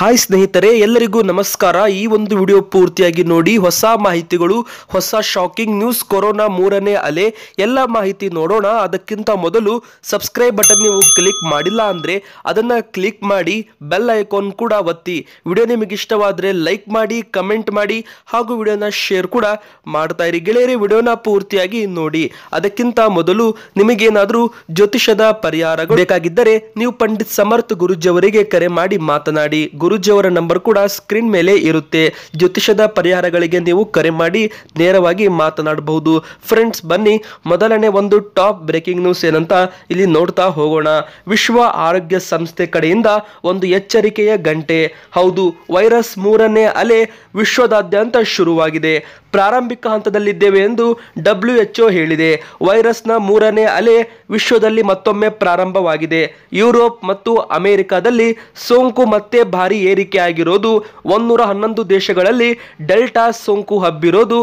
hi ಸ್ನೇಹಿತರೆ ಎಲ್ಲರಿಗೂ ನಮಸ್ಕಾರ ಈ ಒಂದು ವಿಡಿಯೋ ಪೂರ್ತಿಯಾಗಿ ನೋಡಿ ಹೊಸ ಮಾಹಿತಿಗಳು ಹೊಸ ಶಾಕಿಂಗ್ ನ್ಯೂಸ್ ಕೊರೋನಾ ಮೂರನೇ ಅಲೆ ಎಲ್ಲ ಮಾಹಿತಿ ನೋಡೋಣ ಅದಕ್ಕಿಂತ ಮೊದಲು ಸಬ್ಸ್ಕ್ರೈಬ್ ಬಟನ್ ನೀವು ಕ್ಲಿಕ್ ಮಾಡಿಲ್ಲ ಅಂದರೆ ಅದನ್ನು ಕ್ಲಿಕ್ ಮಾಡಿ ಬೆಲ್ ಐಕಾನ್ ಕೂಡ ಒತ್ತಿ ವಿಡಿಯೋ ನಿಮಗೆ ಇಷ್ಟವಾದರೆ ಲೈಕ್ ಮಾಡಿ ಕಮೆಂಟ್ ಮಾಡಿ ಹಾಗೂ ವಿಡಿಯೋನ ಶೇರ್ ಕೂಡ ಮಾಡ್ತಾ ಇರಿ ಗೆಳೆಯರಿ ವಿಡಿಯೋನ ಪೂರ್ತಿಯಾಗಿ ನೋಡಿ ಅದಕ್ಕಿಂತ ಮೊದಲು ನಿಮಗೇನಾದರೂ ಜ್ಯೋತಿಷದ ಪರಿಹಾರ ಬೇಕಾಗಿದ್ದರೆ ನೀವು ಪಂಡಿತ್ ಸಮರ್ಥ ಅವರಿಗೆ ಕರೆ ಮಾಡಿ ಮಾತನಾಡಿ ಗುರು ಗುರುಜಿಯವರ ನಂಬರ್ ಕೂಡ ಸ್ಕ್ರೀನ್ ಮೇಲೆ ಇರುತ್ತೆ ಜ್ಯೋತಿಷದ ಪರಿಹಾರಗಳಿಗೆ ನೀವು ಕರೆ ಮಾಡಿ ನೇರವಾಗಿ ಮಾತನಾಡಬಹುದು ಫ್ರೆಂಡ್ಸ್ ಬನ್ನಿ ಮೊದಲನೇ ಒಂದು ಟಾಪ್ ಬ್ರೇಕಿಂಗ್ ನ್ಯೂಸ್ ಏನಂತ ಇಲ್ಲಿ ನೋಡ್ತಾ ಹೋಗೋಣ ವಿಶ್ವ ಆರೋಗ್ಯ ಸಂಸ್ಥೆ ಕಡೆಯಿಂದ ಒಂದು ಎಚ್ಚರಿಕೆಯ ಗಂಟೆ ಹೌದು ವೈರಸ್ ಮೂರನೇ ಅಲೆ ವಿಶ್ವದಾದ್ಯಂತ ಶುರುವಾಗಿದೆ ಪ್ರಾರಂಭಿಕ ಹಂತದಲ್ಲಿದ್ದೇವೆ ಎಂದು ಡಬ್ಲ್ಯೂ ಒ ಹೇಳಿದೆ ವೈರಸ್ನ ಮೂರನೇ ಅಲೆ ವಿಶ್ವದಲ್ಲಿ ಮತ್ತೊಮ್ಮೆ ಪ್ರಾರಂಭವಾಗಿದೆ ಯುರೋಪ್ ಮತ್ತು ಅಮೆರಿಕದಲ್ಲಿ ಸೋಂಕು ಮತ್ತೆ ಭಾರಿ ಏರಿಕೆ ಆಗಿರೋದು ಒಂದೂರ ಹನ್ನೊಂದು ದೇಶಗಳಲ್ಲಿ ಡೆಲ್ಟಾ ಸೋಂಕು ಹಬ್ಬಿರೋದು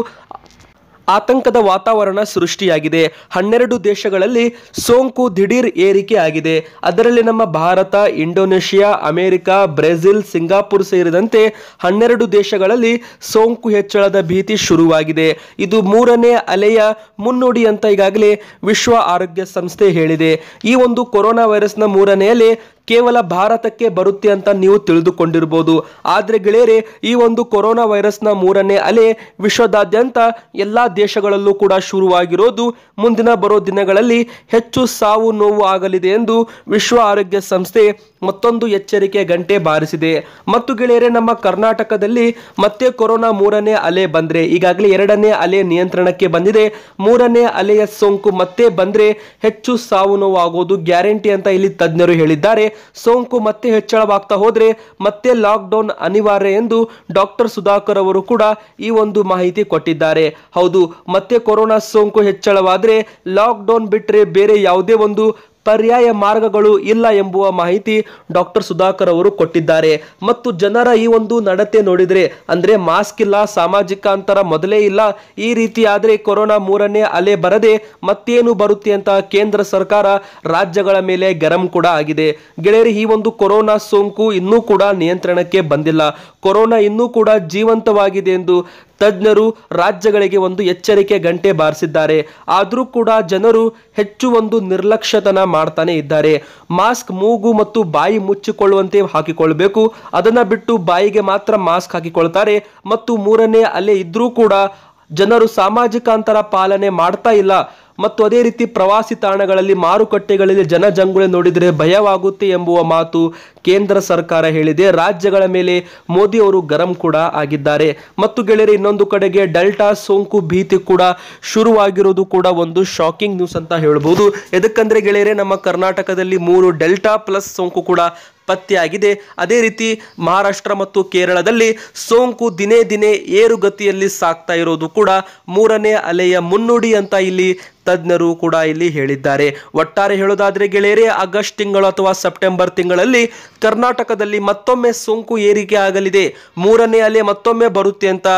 ಆತಂಕದ ವಾತಾವರಣ ಸೃಷ್ಟಿಯಾಗಿದೆ ಹನ್ನೆರಡು ದೇಶಗಳಲ್ಲಿ ಸೋಂಕು ದಿಢೀರ್ ಏರಿಕೆ ಆಗಿದೆ ಅದರಲ್ಲಿ ನಮ್ಮ ಭಾರತ ಇಂಡೋನೇಷಿಯಾ ಅಮೆರಿಕ ಬ್ರೆಜಿಲ್ ಸಿಂಗಾಪುರ್ ಸೇರಿದಂತೆ ಹನ್ನೆರಡು ದೇಶಗಳಲ್ಲಿ ಸೋಂಕು ಹೆಚ್ಚಳದ ಭೀತಿ ಶುರುವಾಗಿದೆ ಇದು ಮೂರನೇ ಅಲೆಯ ಮುನ್ನುಡಿ ಅಂತ ಈಗಾಗಲೇ ವಿಶ್ವ ಆರೋಗ್ಯ ಸಂಸ್ಥೆ ಹೇಳಿದೆ ಈ ಒಂದು ಕೊರೋನಾ ವೈರಸ್ನ ಮೂರನೇ ಅಲೆ ಕೇವಲ ಭಾರತಕ್ಕೆ ಬರುತ್ತೆ ಅಂತ ನೀವು ತಿಳಿದುಕೊಂಡಿರ್ಬೋದು ಆದರೆ ಗೆಳೆಯರೆ ಈ ಒಂದು ಕೊರೋನಾ ವೈರಸ್ನ ಮೂರನೇ ಅಲೆ ವಿಶ್ವದಾದ್ಯಂತ ಎಲ್ಲಾ ದೇಶಗಳಲ್ಲೂ ಕೂಡ ಶುರುವಾಗಿರೋದು ಮುಂದಿನ ಬರೋ ದಿನಗಳಲ್ಲಿ ಹೆಚ್ಚು ಸಾವು ನೋವು ಆಗಲಿದೆ ಎಂದು ವಿಶ್ವ ಆರೋಗ್ಯ ಸಂಸ್ಥೆ ಮತ್ತೊಂದು ಎಚ್ಚರಿಕೆ ಗಂಟೆ ಬಾರಿಸಿದೆ ಮತ್ತು ಗೆಳೆಯರೆ ನಮ್ಮ ಕರ್ನಾಟಕದಲ್ಲಿ ಮತ್ತೆ ಕೊರೋನಾ ಮೂರನೇ ಅಲೆ ಬಂದ್ರೆ ಈಗಾಗಲೇ ಎರಡನೇ ಅಲೆ ನಿಯಂತ್ರಣಕ್ಕೆ ಬಂದಿದೆ ಮೂರನೇ ಅಲೆಯ ಸೋಂಕು ಮತ್ತೆ ಬಂದ್ರೆ ಹೆಚ್ಚು ಸಾವು ನೋವು ಗ್ಯಾರಂಟಿ ಅಂತ ಇಲ್ಲಿ ತಜ್ಞರು ಹೇಳಿದ್ದಾರೆ ಸೋಂಕು ಮತ್ತೆ ಹೆಚ್ಚಳವಾಗ್ತಾ ಹೋದ್ರೆ ಮತ್ತೆ ಲಾಕ್ಡೌನ್ ಅನಿವಾರ್ಯ ಎಂದು ಡಾಕ್ಟರ್ ಸುಧಾಕರ್ ಅವರು ಕೂಡ ಈ ಒಂದು ಮಾಹಿತಿ ಕೊಟ್ಟಿದ್ದಾರೆ ಹೌದು ಮತ್ತೆ ಕೊರೋನಾ ಸೋಂಕು ಹೆಚ್ಚಳವಾದರೆ ಲಾಕ್ಡೌನ್ ಬಿಟ್ಟರೆ ಬೇರೆ ಯಾವುದೇ ಒಂದು ಪರ್ಯಾಯ ಮಾರ್ಗಗಳು ಇಲ್ಲ ಎಂಬುವ ಮಾಹಿತಿ ಡಾಕ್ಟರ್ ಸುಧಾಕರ್ ಅವರು ಕೊಟ್ಟಿದ್ದಾರೆ ಮತ್ತು ಜನರ ಈ ಒಂದು ನಡತೆ ನೋಡಿದರೆ ಅಂದರೆ ಮಾಸ್ಕ್ ಇಲ್ಲ ಸಾಮಾಜಿಕ ಅಂತರ ಮೊದಲೇ ಇಲ್ಲ ಈ ರೀತಿ ಆದರೆ ಕೊರೋನಾ ಮೂರನೇ ಅಲೆ ಬರದೆ ಮತ್ತೇನು ಬರುತ್ತೆ ಅಂತ ಕೇಂದ್ರ ಸರ್ಕಾರ ರಾಜ್ಯಗಳ ಮೇಲೆ ಗರಂ ಕೂಡ ಆಗಿದೆ ಗೆಳೆಯರು ಈ ಒಂದು ಕೊರೋನಾ ಸೋಂಕು ಇನ್ನೂ ಕೂಡ ನಿಯಂತ್ರಣಕ್ಕೆ ಬಂದಿಲ್ಲ ಕೊರೋನಾ ಇನ್ನೂ ಕೂಡ ಜೀವಂತವಾಗಿದೆ ಎಂದು ತಜ್ಞರು ರಾಜ್ಯಗಳಿಗೆ ಒಂದು ಎಚ್ಚರಿಕೆ ಗಂಟೆ ಬಾರಿಸಿದ್ದಾರೆ ಆದರೂ ಕೂಡ ಜನರು ಹೆಚ್ಚು ಒಂದು ನಿರ್ಲಕ್ಷ್ಯತನ ಮಾಡ್ತಾನೆ ಇದ್ದಾರೆ ಮಾಸ್ಕ್ ಮೂಗು ಮತ್ತು ಬಾಯಿ ಮುಚ್ಚಿಕೊಳ್ಳುವಂತೆ ಹಾಕಿಕೊಳ್ಳಬೇಕು ಅದನ್ನು ಬಿಟ್ಟು ಬಾಯಿಗೆ ಮಾತ್ರ ಮಾಸ್ಕ್ ಹಾಕಿಕೊಳ್ತಾರೆ ಮತ್ತು ಮೂರನೇ ಅಲೆ ಇದ್ರೂ ಕೂಡ ಜನರು ಸಾಮಾಜಿಕ ಅಂತರ ಪಾಲನೆ ಮಾಡ್ತಾ ಇಲ್ಲ ಮತ್ತು ಅದೇ ರೀತಿ ಪ್ರವಾಸಿ ತಾಣಗಳಲ್ಲಿ ಮಾರುಕಟ್ಟೆಗಳಲ್ಲಿ ಜನಜಂಗುಳಿ ನೋಡಿದರೆ ಭಯವಾಗುತ್ತೆ ಎಂಬುವ ಮಾತು ಕೇಂದ್ರ ಸರ್ಕಾರ ಹೇಳಿದೆ ರಾಜ್ಯಗಳ ಮೇಲೆ ಮೋದಿ ಅವರು ಗರಂ ಕೂಡ ಆಗಿದ್ದಾರೆ ಮತ್ತು ಗೆಳೆಯರೆ ಇನ್ನೊಂದು ಕಡೆಗೆ ಡೆಲ್ಟಾ ಸೋಂಕು ಭೀತಿ ಕೂಡ ಶುರುವಾಗಿರುವುದು ಕೂಡ ಒಂದು ಶಾಕಿಂಗ್ ನ್ಯೂಸ್ ಅಂತ ಹೇಳ್ಬೋದು ಎದಕ್ಕಂದ್ರೆ ಗೆಳೆಯರೆ ನಮ್ಮ ಕರ್ನಾಟಕದಲ್ಲಿ ಮೂರು ಡೆಲ್ಟಾ ಪ್ಲಸ್ ಸೋಂಕು ಕೂಡ ಪತ್ತೆಯಾಗಿದೆ ಅದೇ ರೀತಿ ಮಹಾರಾಷ್ಟ್ರ ಮತ್ತು ಕೇರಳದಲ್ಲಿ ಸೋಂಕು ದಿನೇ ದಿನೇ ಏರುಗತಿಯಲ್ಲಿ ಸಾಕ್ತಾ ಇರೋದು ಕೂಡ ಮೂರನೇ ಅಲೆಯ ಮುನ್ನುಡಿ ಅಂತ ಇಲ್ಲಿ ತಜ್ಞರು ಕೂಡ ಇಲ್ಲಿ ಹೇಳಿದ್ದಾರೆ ಒಟ್ಟಾರೆ ಹೇಳೋದಾದರೆ ಗೆಳೆಯರೆ ಆಗಸ್ಟ್ ತಿಂಗಳು ಅಥವಾ ಸೆಪ್ಟೆಂಬರ್ ತಿಂಗಳಲ್ಲಿ ಕರ್ನಾಟಕದಲ್ಲಿ ಮತ್ತೊಮ್ಮೆ ಸೋಂಕು ಏರಿಕೆ ಆಗಲಿದೆ ಮೂರನೇ ಅಲೆ ಮತ್ತೊಮ್ಮೆ ಬರುತ್ತೆ ಅಂತ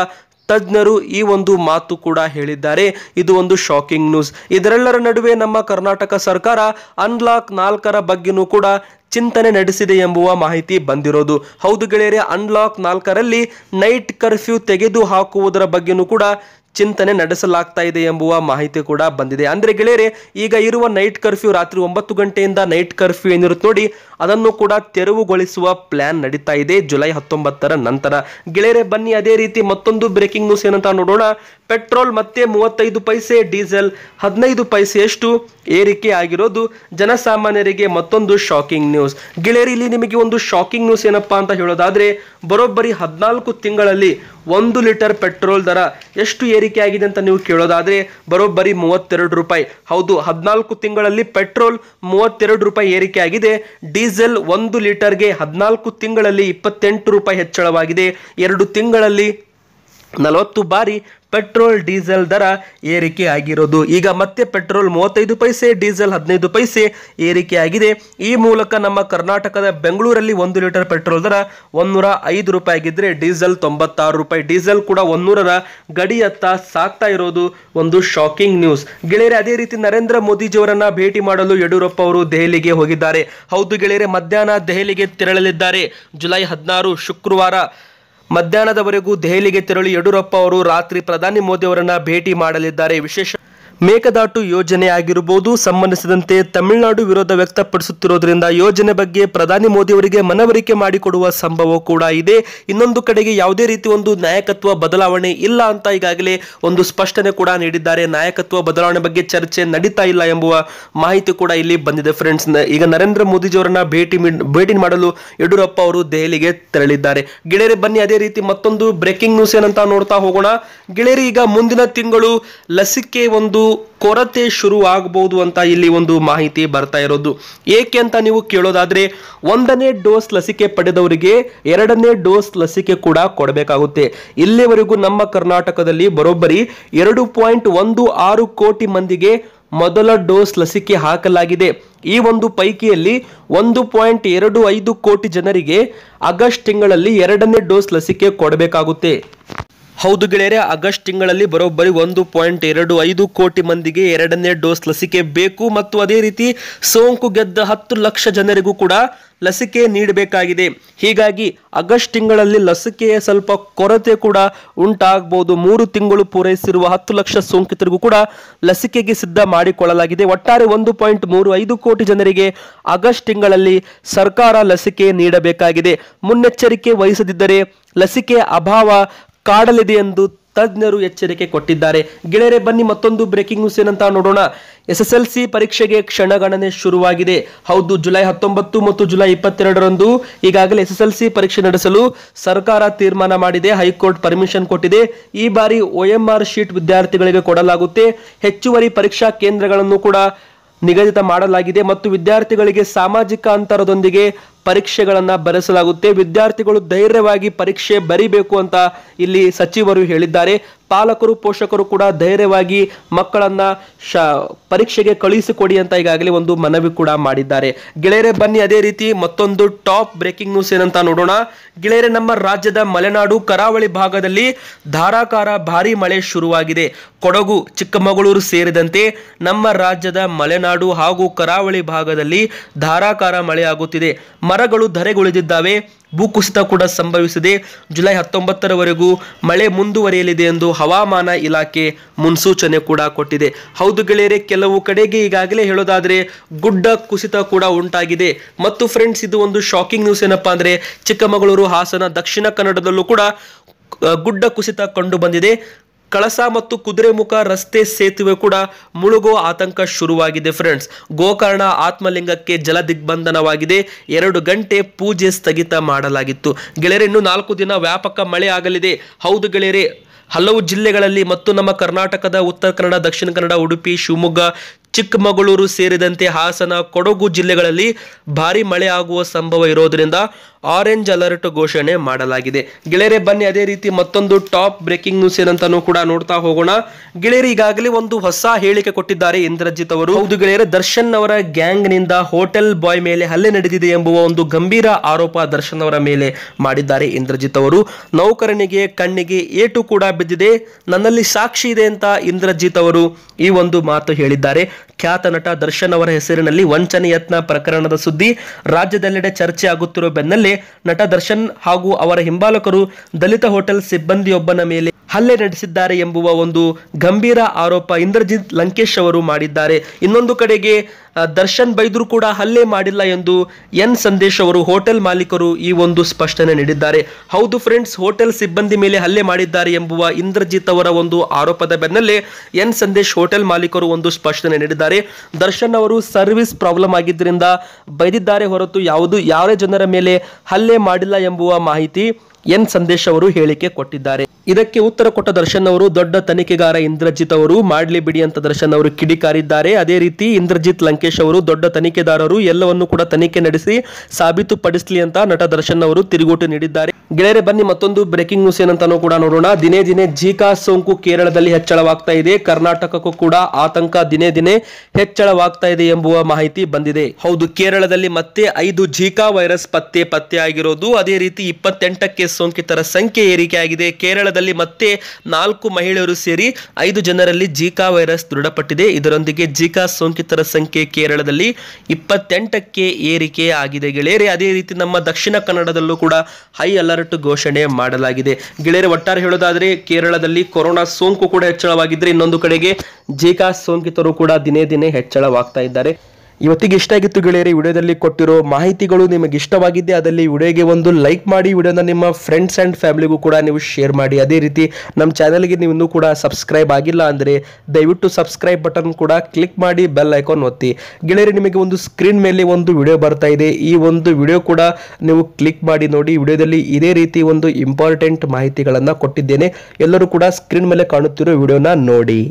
ತಜ್ಞರು ಈ ಒಂದು ಮಾತು ಕೂಡ ಹೇಳಿದ್ದಾರೆ ಇದು ಒಂದು ಶಾಕಿಂಗ್ ನ್ಯೂಸ್ ಇದರೆಲ್ಲರ ನಡುವೆ ನಮ್ಮ ಕರ್ನಾಟಕ ಸರ್ಕಾರ ಅನ್ಲಾಕ್ ನಾಲ್ಕರ ಬಗ್ಗೆನೂ ಕೂಡ ಚಿಂತನೆ ನಡೆಸಿದೆ ಎಂಬುವ ಮಾಹಿತಿ ಬಂದಿರೋದು ಹೌದು ಗೆಳೆಯರೇ ಅನ್ಲಾಕ್ ನಾಲ್ಕರಲ್ಲಿ ನೈಟ್ ಕರ್ಫ್ಯೂ ತೆಗೆದು ಹಾಕುವುದರ ಬಗ್ಗೆನೂ ಕೂಡ ಚಿಂತನೆ ನಡೆಸಲಾಗ್ತಾ ಇದೆ ಎಂಬುವ ಮಾಹಿತಿ ಕೂಡ ಬಂದಿದೆ ಅಂದರೆ ಗೆಳೆಯರೆ ಈಗ ಇರುವ ನೈಟ್ ಕರ್ಫ್ಯೂ ರಾತ್ರಿ ಒಂಬತ್ತು ಗಂಟೆಯಿಂದ ನೈಟ್ ಕರ್ಫ್ಯೂ ಏನಿರುತ್ತೆ ನೋಡಿ ಅದನ್ನು ಕೂಡ ತೆರವುಗೊಳಿಸುವ ಪ್ಲಾನ್ ನಡೀತಾ ಇದೆ ಜುಲೈ ಹತ್ತೊಂಬತ್ತರ ನಂತರ ಗೆಳೆಯರೆ ಬನ್ನಿ ಅದೇ ರೀತಿ ಮತ್ತೊಂದು ಬ್ರೇಕಿಂಗ್ ನ್ಯೂಸ್ ಏನಂತ ನೋಡೋಣ ಪೆಟ್ರೋಲ್ ಮತ್ತೆ ಮೂವತ್ತೈದು ಪೈಸೆ ಡೀಸೆಲ್ ಹದಿನೈದು ಪೈಸೆಯಷ್ಟು ಏರಿಕೆ ಆಗಿರೋದು ಜನಸಾಮಾನ್ಯರಿಗೆ ಮತ್ತೊಂದು ಶಾಕಿಂಗ್ ನ್ಯೂಸ್ ಗೆಳೆಯರಿ ಇಲ್ಲಿ ನಿಮಗೆ ಒಂದು ಶಾಕಿಂಗ್ ನ್ಯೂಸ್ ಏನಪ್ಪಾ ಅಂತ ಹೇಳೋದಾದ್ರೆ ಬರೋಬ್ಬರಿ ಹದಿನಾಲ್ಕು ತಿಂಗಳಲ್ಲಿ ಒಂದು ಲೀಟರ್ ಪೆಟ್ರೋಲ್ ದರ ಎಷ್ಟು ಏರಿಕೆ ಆಗಿದೆ ಅಂತ ನೀವು ಕೇಳೋದಾದ್ರೆ ಬರೋಬ್ಬರಿ ಮೂವತ್ತೆರಡು ರೂಪಾಯಿ ಹೌದು ಹದಿನಾಲ್ಕು ತಿಂಗಳಲ್ಲಿ ಪೆಟ್ರೋಲ್ ಮೂವತ್ತೆರಡು ರೂಪಾಯಿ ಏರಿಕೆ ಆಗಿದೆ ಡೀಸೆಲ್ ಒಂದು ಲೀಟರ್ಗೆ ಹದಿನಾಲ್ಕು ತಿಂಗಳಲ್ಲಿ ಇಪ್ಪತ್ತೆಂಟು ರೂಪಾಯಿ ಹೆಚ್ಚಳವಾಗಿದೆ ಎರಡು ತಿಂಗಳಲ್ಲಿ ನಲವತ್ತು ಬಾರಿ ಪೆಟ್ರೋಲ್ ಡೀಸೆಲ್ ದರ ಏರಿಕೆ ಆಗಿರೋದು ಈಗ ಮತ್ತೆ ಪೆಟ್ರೋಲ್ ಮೂವತ್ತೈದು ಪೈಸೆ ಡೀಸೆಲ್ ಹದಿನೈದು ಪೈಸೆ ಏರಿಕೆಯಾಗಿದೆ ಈ ಮೂಲಕ ನಮ್ಮ ಕರ್ನಾಟಕದ ಬೆಂಗಳೂರಲ್ಲಿ ಒಂದು ಲೀಟರ್ ಪೆಟ್ರೋಲ್ ದರ ಒಂದೂರ ಐದು ರೂಪಾಯಿ ಆಗಿದ್ದರೆ ಡೀಸೆಲ್ ತೊಂಬತ್ತಾರು ರೂಪಾಯಿ ಡೀಸೆಲ್ ಕೂಡ ಒಂದೂರರ ಗಡಿಯತ್ತ ಸಾಕ್ತಾ ಇರೋದು ಒಂದು ಶಾಕಿಂಗ್ ನ್ಯೂಸ್ ಗೆಳೆಯರೆ ಅದೇ ರೀತಿ ನರೇಂದ್ರ ಮೋದಿಜಿಯವರನ್ನ ಭೇಟಿ ಮಾಡಲು ಯಡಿಯೂರಪ್ಪ ಅವರು ದೆಹಲಿಗೆ ಹೋಗಿದ್ದಾರೆ ಹೌದು ಗೆಳೆಯರೆ ಮಧ್ಯಾಹ್ನ ದೆಹಲಿಗೆ ತೆರಳಲಿದ್ದಾರೆ ಜುಲೈ ಹದಿನಾರು ಶುಕ್ರವಾರ ಮಧ್ಯಾಹ್ನದವರೆಗೂ ದೆಹಲಿಗೆ ತೆರಳಿ ಯಡಿಯೂರಪ್ಪ ಅವರು ರಾತ್ರಿ ಪ್ರಧಾನಿ ಮೋದಿ ಅವರನ್ನ ಭೇಟಿ ಮಾಡಲಿದ್ದಾರೆ ವಿಶೇಷ ಮೇಕದಾಟು ಯೋಜನೆ ಆಗಿರಬಹುದು ಸಂಬಂಧಿಸಿದಂತೆ ತಮಿಳುನಾಡು ವಿರೋಧ ವ್ಯಕ್ತಪಡಿಸುತ್ತಿರುವುದರಿಂದ ಯೋಜನೆ ಬಗ್ಗೆ ಪ್ರಧಾನಿ ಮೋದಿ ಅವರಿಗೆ ಮನವರಿಕೆ ಮಾಡಿಕೊಡುವ ಸಂಭವ ಕೂಡ ಇದೆ ಇನ್ನೊಂದು ಕಡೆಗೆ ಯಾವುದೇ ರೀತಿ ಒಂದು ನಾಯಕತ್ವ ಬದಲಾವಣೆ ಇಲ್ಲ ಅಂತ ಈಗಾಗಲೇ ಒಂದು ಸ್ಪಷ್ಟನೆ ಕೂಡ ನೀಡಿದ್ದಾರೆ ನಾಯಕತ್ವ ಬದಲಾವಣೆ ಬಗ್ಗೆ ಚರ್ಚೆ ನಡೀತಾ ಇಲ್ಲ ಎಂಬುವ ಮಾಹಿತಿ ಕೂಡ ಇಲ್ಲಿ ಬಂದಿದೆ ಫ್ರೆಂಡ್ಸ್ ಈಗ ನರೇಂದ್ರ ಮೋದಿಜಿಯವರನ್ನ ಭೇಟಿ ಭೇಟಿ ಮಾಡಲು ಯಡಿಯೂರಪ್ಪ ಅವರು ದೆಹಲಿಗೆ ತೆರಳಿದ್ದಾರೆ ಗೆಳೆಯರೆ ಬನ್ನಿ ಅದೇ ರೀತಿ ಮತ್ತೊಂದು ಬ್ರೇಕಿಂಗ್ ನ್ಯೂಸ್ ಏನಂತ ನೋಡ್ತಾ ಹೋಗೋಣ ಗೆಳೆಯರಿ ಈಗ ಮುಂದಿನ ತಿಂಗಳು ಲಸಿಕೆ ಒಂದು ಕೊರತೆ ಶುರು ಆಗಬಹುದು ಅಂತ ಇಲ್ಲಿ ಒಂದು ಮಾಹಿತಿ ಬರ್ತಾ ಇರೋದು ಏಕೆ ಅಂತ ನೀವು ಕೇಳೋದಾದ್ರೆ ಒಂದನೇ ಡೋಸ್ ಲಸಿಕೆ ಪಡೆದವರಿಗೆ ಎರಡನೇ ಡೋಸ್ ಲಸಿಕೆ ಕೂಡ ಕೊಡಬೇಕಾಗುತ್ತೆ ಇಲ್ಲಿವರೆಗೂ ನಮ್ಮ ಕರ್ನಾಟಕದಲ್ಲಿ ಬರೋಬ್ಬರಿ ಎರಡು ಪಾಯಿಂಟ್ ಒಂದು ಆರು ಕೋಟಿ ಮಂದಿಗೆ ಮೊದಲ ಡೋಸ್ ಲಸಿಕೆ ಹಾಕಲಾಗಿದೆ ಈ ಒಂದು ಪೈಕಿಯಲ್ಲಿ ಒಂದು ಪಾಯಿಂಟ್ ಎರಡು ಐದು ಕೋಟಿ ಜನರಿಗೆ ಆಗಸ್ಟ್ ತಿಂಗಳಲ್ಲಿ ಎರಡನೇ ಡೋಸ್ ಲಸಿಕೆ ಕೊಡಬೇಕಾಗುತ್ತೆ ಹೌದು ಗೆಳೆಯರೆ ಆಗಸ್ಟ್ ತಿಂಗಳಲ್ಲಿ ಬರೋಬ್ಬರಿ ಒಂದು ಪಾಯಿಂಟ್ ಎರಡು ಐದು ಕೋಟಿ ಮಂದಿಗೆ ಎರಡನೇ ಡೋಸ್ ಲಸಿಕೆ ಬೇಕು ಮತ್ತು ಅದೇ ರೀತಿ ಸೋಂಕು ಗೆದ್ದ ಹತ್ತು ಲಕ್ಷ ಜನರಿಗೂ ಕೂಡ ಲಸಿಕೆ ನೀಡಬೇಕಾಗಿದೆ ಹೀಗಾಗಿ ಆಗಸ್ಟ್ ತಿಂಗಳಲ್ಲಿ ಲಸಿಕೆಯ ಸ್ವಲ್ಪ ಕೊರತೆ ಕೂಡ ಉಂಟಾಗಬಹುದು ಮೂರು ತಿಂಗಳು ಪೂರೈಸಿರುವ ಹತ್ತು ಲಕ್ಷ ಸೋಂಕಿತರಿಗೂ ಕೂಡ ಲಸಿಕೆಗೆ ಸಿದ್ಧ ಮಾಡಿಕೊಳ್ಳಲಾಗಿದೆ ಒಟ್ಟಾರೆ ಒಂದು ಪಾಯಿಂಟ್ ಮೂರು ಐದು ಕೋಟಿ ಜನರಿಗೆ ಆಗಸ್ಟ್ ತಿಂಗಳಲ್ಲಿ ಸರ್ಕಾರ ಲಸಿಕೆ ನೀಡಬೇಕಾಗಿದೆ ಮುನ್ನೆಚ್ಚರಿಕೆ ವಹಿಸದಿದ್ದರೆ ಲಸಿಕೆ ಅಭಾವ ಕಾಡಲಿದೆ ಎಂದು ತಜ್ಞರು ಎಚ್ಚರಿಕೆ ಕೊಟ್ಟಿದ್ದಾರೆ ಗೆಳೆಯರೆ ಬನ್ನಿ ಮತ್ತೊಂದು ಬ್ರೇಕಿಂಗ್ ನ್ಯೂಸ್ ಏನಂತ ನೋಡೋಣ ಎಸ್ ಎಸ್ ಎಲ್ ಸಿ ಪರೀಕ್ಷೆಗೆ ಕ್ಷಣಗಣನೆ ಶುರುವಾಗಿದೆ ಹೌದು ಜುಲೈ ಹತ್ತೊಂಬತ್ತು ಮತ್ತು ಜುಲೈ ಇಪ್ಪತ್ತೆರಡರಂದು ಈಗಾಗಲೇ ಎಸ್ ಎಸ್ ಎಲ್ ಸಿ ಪರೀಕ್ಷೆ ನಡೆಸಲು ಸರ್ಕಾರ ತೀರ್ಮಾನ ಮಾಡಿದೆ ಹೈಕೋರ್ಟ್ ಪರ್ಮಿಷನ್ ಕೊಟ್ಟಿದೆ ಈ ಬಾರಿ ಒಎಂಆರ್ ಶೀಟ್ ವಿದ್ಯಾರ್ಥಿಗಳಿಗೆ ಕೊಡಲಾಗುತ್ತೆ ಹೆಚ್ಚುವರಿ ಪರೀಕ್ಷಾ ಕೇಂದ್ರಗಳನ್ನು ಕೂಡ ನಿಗದಿತ ಮಾಡಲಾಗಿದೆ ಮತ್ತು ವಿದ್ಯಾರ್ಥಿಗಳಿಗೆ ಸಾಮಾಜಿಕ ಅಂತರದೊಂದಿಗೆ ಪರೀಕ್ಷೆಗಳನ್ನು ಬರೆಸಲಾಗುತ್ತೆ ವಿದ್ಯಾರ್ಥಿಗಳು ಧೈರ್ಯವಾಗಿ ಪರೀಕ್ಷೆ ಬರಿಬೇಕು ಅಂತ ಇಲ್ಲಿ ಸಚಿವರು ಹೇಳಿದ್ದಾರೆ ಪಾಲಕರು ಪೋಷಕರು ಕೂಡ ಧೈರ್ಯವಾಗಿ ಮಕ್ಕಳನ್ನ ಶ ಪರೀಕ್ಷೆಗೆ ಕಳುಹಿಸಿಕೊಡಿ ಅಂತ ಈಗಾಗಲೇ ಒಂದು ಮನವಿ ಕೂಡ ಮಾಡಿದ್ದಾರೆ ಗೆಳೆಯರೆ ಬನ್ನಿ ಅದೇ ರೀತಿ ಮತ್ತೊಂದು ಟಾಪ್ ಬ್ರೇಕಿಂಗ್ ನ್ಯೂಸ್ ಏನಂತ ನೋಡೋಣ ಗೆಳೆಯರೆ ನಮ್ಮ ರಾಜ್ಯದ ಮಲೆನಾಡು ಕರಾವಳಿ ಭಾಗದಲ್ಲಿ ಧಾರಾಕಾರ ಭಾರಿ ಮಳೆ ಶುರುವಾಗಿದೆ ಕೊಡಗು ಚಿಕ್ಕಮಗಳೂರು ಸೇರಿದಂತೆ ನಮ್ಮ ರಾಜ್ಯದ ಮಲೆನಾಡು ಹಾಗೂ ಕರಾವಳಿ ಭಾಗದಲ್ಲಿ ಧಾರಾಕಾರ ಮಳೆಯಾಗುತ್ತಿದೆ ಮರಗಳು ಧರೆಗುಳಿದಿದ್ದಾವೆ ಭೂಕುಸಿತ ಕೂಡ ಸಂಭವಿಸಿದೆ ಜುಲೈ ಹತ್ತೊಂಬತ್ತರವರೆಗೂ ಮಳೆ ಮುಂದುವರಿಯಲಿದೆ ಎಂದು ಹವಾಮಾನ ಇಲಾಖೆ ಮುನ್ಸೂಚನೆ ಕೂಡ ಕೊಟ್ಟಿದೆ ಹೌದು ಗೆಳೆಯರೆ ಕೆಲವು ಕಡೆಗೆ ಈಗಾಗಲೇ ಹೇಳೋದಾದರೆ ಗುಡ್ಡ ಕುಸಿತ ಕೂಡ ಉಂಟಾಗಿದೆ ಮತ್ತು ಫ್ರೆಂಡ್ಸ್ ಇದು ಒಂದು ಶಾಕಿಂಗ್ ನ್ಯೂಸ್ ಏನಪ್ಪ ಅಂದರೆ ಚಿಕ್ಕಮಗಳೂರು ಹಾಸನ ದಕ್ಷಿಣ ಕನ್ನಡದಲ್ಲೂ ಕೂಡ ಗುಡ್ಡ ಕುಸಿತ ಕಂಡು ಬಂದಿದೆ ಕಳಸ ಮತ್ತು ಕುದುರೆಮುಖ ರಸ್ತೆ ಸೇತುವೆ ಕೂಡ ಮುಳುಗುವ ಆತಂಕ ಶುರುವಾಗಿದೆ ಫ್ರೆಂಡ್ಸ್ ಗೋಕರ್ಣ ಆತ್ಮಲಿಂಗಕ್ಕೆ ಜಲ ದಿಗ್ಬಂಧನವಾಗಿದೆ ಎರಡು ಗಂಟೆ ಪೂಜೆ ಸ್ಥಗಿತ ಮಾಡಲಾಗಿತ್ತು ಗೆಳೆಯರೆ ಇನ್ನು ನಾಲ್ಕು ದಿನ ವ್ಯಾಪಕ ಮಳೆ ಆಗಲಿದೆ ಹೌದು ಗೆಳೆಯರೆ ಹಲವು ಜಿಲ್ಲೆಗಳಲ್ಲಿ ಮತ್ತು ನಮ್ಮ ಕರ್ನಾಟಕದ ಉತ್ತರ ಕನ್ನಡ ದಕ್ಷಿಣ ಕನ್ನಡ ಉಡುಪಿ ಶಿವಮೊಗ್ಗ ಚಿಕ್ಕಮಗಳೂರು ಸೇರಿದಂತೆ ಹಾಸನ ಕೊಡಗು ಜಿಲ್ಲೆಗಳಲ್ಲಿ ಭಾರಿ ಮಳೆ ಆಗುವ ಸಂಭವ ಇರೋದರಿಂದ ಆರೆಂಜ್ ಅಲರ್ಟ್ ಘೋಷಣೆ ಮಾಡಲಾಗಿದೆ ಗೆಳೆಯರೆ ಬನ್ನಿ ಅದೇ ರೀತಿ ಮತ್ತೊಂದು ಟಾಪ್ ಬ್ರೇಕಿಂಗ್ ನ್ಯೂಸ್ ಏನಂತಾನು ಕೂಡ ನೋಡ್ತಾ ಹೋಗೋಣ ಗೆಳೆಯರು ಈಗಾಗಲೇ ಒಂದು ಹೊಸ ಹೇಳಿಕೆ ಕೊಟ್ಟಿದ್ದಾರೆ ಇಂದ್ರಜಿತ್ ಅವರು ಹೌದು ಗೆಳೆಯರೆ ದರ್ಶನ್ ಅವರ ಗ್ಯಾಂಗ್ ನಿಂದ ಹೋಟೆಲ್ ಬಾಯ್ ಮೇಲೆ ಹಲ್ಲೆ ನಡೆದಿದೆ ಎಂಬುವ ಒಂದು ಗಂಭೀರ ಆರೋಪ ದರ್ಶನ್ ಅವರ ಮೇಲೆ ಮಾಡಿದ್ದಾರೆ ಇಂದ್ರಜಿತ್ ಅವರು ನೌಕರನಿಗೆ ಕಣ್ಣಿಗೆ ಏಟು ಕೂಡ ಬಿದ್ದಿದೆ ನನ್ನಲ್ಲಿ ಸಾಕ್ಷಿ ಇದೆ ಅಂತ ಇಂದ್ರಜಿತ್ ಅವರು ಈ ಒಂದು ಮಾತು ಹೇಳಿದ್ದಾರೆ ಖ್ಯಾತ ನಟ ದರ್ಶನ್ ಅವರ ಹೆಸರಿನಲ್ಲಿ ವಂಚನೆ ಯತ್ನ ಪ್ರಕರಣದ ಸುದ್ದಿ ರಾಜ್ಯದೆಲ್ಲೆಡೆ ಚರ್ಚೆ ಆಗುತ್ತಿರುವ ಬೆನ್ನಲ್ಲೇ ನಟ ದರ್ಶನ್ ಹಾಗೂ ಅವರ ಹಿಂಬಾಲಕರು ದಲಿತ ಹೋಟೆಲ್ ಸಿಬ್ಬಂದಿಯೊಬ್ಬನ ಮೇಲೆ ಹಲ್ಲೆ ನಡೆಸಿದ್ದಾರೆ ಎಂಬುವ ಒಂದು ಗಂಭೀರ ಆರೋಪ ಇಂದ್ರಜಿತ್ ಲಂಕೇಶ್ ಅವರು ಮಾಡಿದ್ದಾರೆ ಇನ್ನೊಂದು ಕಡೆಗೆ ದರ್ಶನ್ ಬೈದ್ರು ಕೂಡ ಹಲ್ಲೆ ಮಾಡಿಲ್ಲ ಎಂದು ಎನ್ ಸಂದೇಶ್ ಅವರು ಹೋಟೆಲ್ ಮಾಲೀಕರು ಈ ಒಂದು ಸ್ಪಷ್ಟನೆ ನೀಡಿದ್ದಾರೆ ಹೌದು ಫ್ರೆಂಡ್ಸ್ ಹೋಟೆಲ್ ಸಿಬ್ಬಂದಿ ಮೇಲೆ ಹಲ್ಲೆ ಮಾಡಿದ್ದಾರೆ ಎಂಬುವ ಇಂದ್ರಜಿತ್ ಅವರ ಒಂದು ಆರೋಪದ ಬೆನ್ನಲ್ಲೇ ಎನ್ ಸಂದೇಶ್ ಹೋಟೆಲ್ ಮಾಲೀಕರು ಒಂದು ಸ್ಪಷ್ಟನೆ ನೀಡಿದ್ದಾರೆ ದರ್ಶನ್ ಅವರು ಸರ್ವಿಸ್ ಪ್ರಾಬ್ಲಮ್ ಆಗಿದ್ದರಿಂದ ಬೈದಿದ್ದಾರೆ ಹೊರತು ಯಾವುದು ಯಾರೇ ಜನರ ಮೇಲೆ ಹಲ್ಲೆ ಮಾಡಿಲ್ಲ ಎಂಬುವ ಮಾಹಿತಿ ಎನ್ ಸಂದೇಶ್ ಅವರು ಹೇಳಿಕೆ ಕೊಟ್ಟಿದ್ದಾರೆ ಇದಕ್ಕೆ ಉತ್ತರ ಕೊಟ್ಟ ದರ್ಶನ್ ಅವರು ದೊಡ್ಡ ತನಿಖೆಗಾರ ಇಂದ್ರಜಿತ್ ಅವರು ಮಾಡ್ಲಿ ಬಿಡಿ ಅಂತ ದರ್ಶನ್ ಅವರು ಕಿಡಿಕಾರಿದ್ದಾರೆ ಅದೇ ರೀತಿ ಇಂದ್ರಜಿತ್ ಲಂಕೇಶ್ ಅವರು ದೊಡ್ಡ ತನಿಖೆದಾರರು ಎಲ್ಲವನ್ನು ಕೂಡ ತನಿಖೆ ನಡೆಸಿ ಸಾಬೀತುಪಡಿಸಲಿ ಅಂತ ನಟ ದರ್ಶನ್ ಅವರು ತಿರುಗೋಟು ನೀಡಿದ್ದಾರೆ ಗೆಳೆಯರೆ ಬನ್ನಿ ಮತ್ತೊಂದು ಬ್ರೇಕಿಂಗ್ ನ್ಯೂಸ್ ಏನಂತಾನೂ ಕೂಡ ನೋಡೋಣ ದಿನೇ ದಿನೇ ಜೀಕಾ ಸೋಂಕು ಕೇರಳದಲ್ಲಿ ಹೆಚ್ಚಳವಾಗ್ತಾ ಇದೆ ಕರ್ನಾಟಕಕ್ಕೂ ಕೂಡ ಆತಂಕ ದಿನೇ ದಿನೇ ಹೆಚ್ಚಳವಾಗ್ತಾ ಇದೆ ಎಂಬುವ ಮಾಹಿತಿ ಬಂದಿದೆ ಹೌದು ಕೇರಳದಲ್ಲಿ ಮತ್ತೆ ಐದು ಜೀಕಾ ವೈರಸ್ ಪತ್ತೆ ಪತ್ತೆ ಆಗಿರೋದು ಅದೇ ರೀತಿ ಇಪ್ಪತ್ತೆಂಟಕ್ಕೆ ಸೋಂಕಿತರ ಸಂಖ್ಯೆ ಏರಿಕೆಯಾಗಿದೆ ಕೇರಳದಲ್ಲಿ ಮತ್ತೆ ನಾಲ್ಕು ಮಹಿಳೆಯರು ಸೇರಿ ಐದು ಜನರಲ್ಲಿ ಜೀಕಾ ವೈರಸ್ ದೃಢಪಟ್ಟಿದೆ ಇದರೊಂದಿಗೆ ಜೀಕಾ ಸೋಂಕಿತರ ಸಂಖ್ಯೆ ಕೇರಳದಲ್ಲಿ ಇಪ್ಪತ್ತೆಂಟಕ್ಕೆ ಏರಿಕೆ ಆಗಿದೆ ಗೆಳೆಯರೆ ಅದೇ ರೀತಿ ನಮ್ಮ ದಕ್ಷಿಣ ಕನ್ನಡದಲ್ಲೂ ಕೂಡ ಹೈ ಅಲರ್ಟ್ ಘೋಷಣೆ ಮಾಡಲಾಗಿದೆ ಗೆಳೆಯರೆ ಒಟ್ಟಾರೆ ಹೇಳೋದಾದ್ರೆ ಕೇರಳದಲ್ಲಿ ಕೊರೋನಾ ಸೋಂಕು ಕೂಡ ಹೆಚ್ಚಳವಾಗಿದ್ದರೆ ಇನ್ನೊಂದು ಕಡೆಗೆ ಜಿಕಾ ಸೋಂಕಿತರು ಕೂಡ ದಿನೇ ದಿನೇ ಹೆಚ್ಚಳವಾಗ್ತಾ ಇದ್ದಾರೆ ಇವತ್ತಿಗೆ ಆಗಿತ್ತು ಗೆಳೆಯರಿ ವಿಡಿಯೋದಲ್ಲಿ ಕೊಟ್ಟಿರೋ ಮಾಹಿತಿಗಳು ನಿಮಗೆ ಇಷ್ಟವಾಗಿದ್ದೆ ಅದರಲ್ಲಿ ವಿಡಿಯೋಗೆ ಒಂದು ಲೈಕ್ ಮಾಡಿ ವಿಡಿಯೋನ ನಿಮ್ಮ ಫ್ರೆಂಡ್ಸ್ ಆ್ಯಂಡ್ ಫ್ಯಾಮಿಲಿಗೂ ಕೂಡ ನೀವು ಶೇರ್ ಮಾಡಿ ಅದೇ ರೀತಿ ನಮ್ಮ ಚಾನಲ್ಗೆ ನೀವು ಇನ್ನೂ ಕೂಡ ಸಬ್ಸ್ಕ್ರೈಬ್ ಆಗಿಲ್ಲ ಅಂದರೆ ದಯವಿಟ್ಟು ಸಬ್ಸ್ಕ್ರೈಬ್ ಬಟನ್ ಕೂಡ ಕ್ಲಿಕ್ ಮಾಡಿ ಬೆಲ್ ಐಕಾನ್ ಒತ್ತಿ ಗೆಳೆಯರಿ ನಿಮಗೆ ಒಂದು ಸ್ಕ್ರೀನ್ ಮೇಲೆ ಒಂದು ವಿಡಿಯೋ ಬರ್ತಾ ಇದೆ ಈ ಒಂದು ವಿಡಿಯೋ ಕೂಡ ನೀವು ಕ್ಲಿಕ್ ಮಾಡಿ ನೋಡಿ ವಿಡಿಯೋದಲ್ಲಿ ಇದೇ ರೀತಿ ಒಂದು ಇಂಪಾರ್ಟೆಂಟ್ ಮಾಹಿತಿಗಳನ್ನು ಕೊಟ್ಟಿದ್ದೇನೆ ಎಲ್ಲರೂ ಕೂಡ ಸ್ಕ್ರೀನ್ ಮೇಲೆ ಕಾಣುತ್ತಿರೋ ವಿಡಿಯೋನ ನೋಡಿ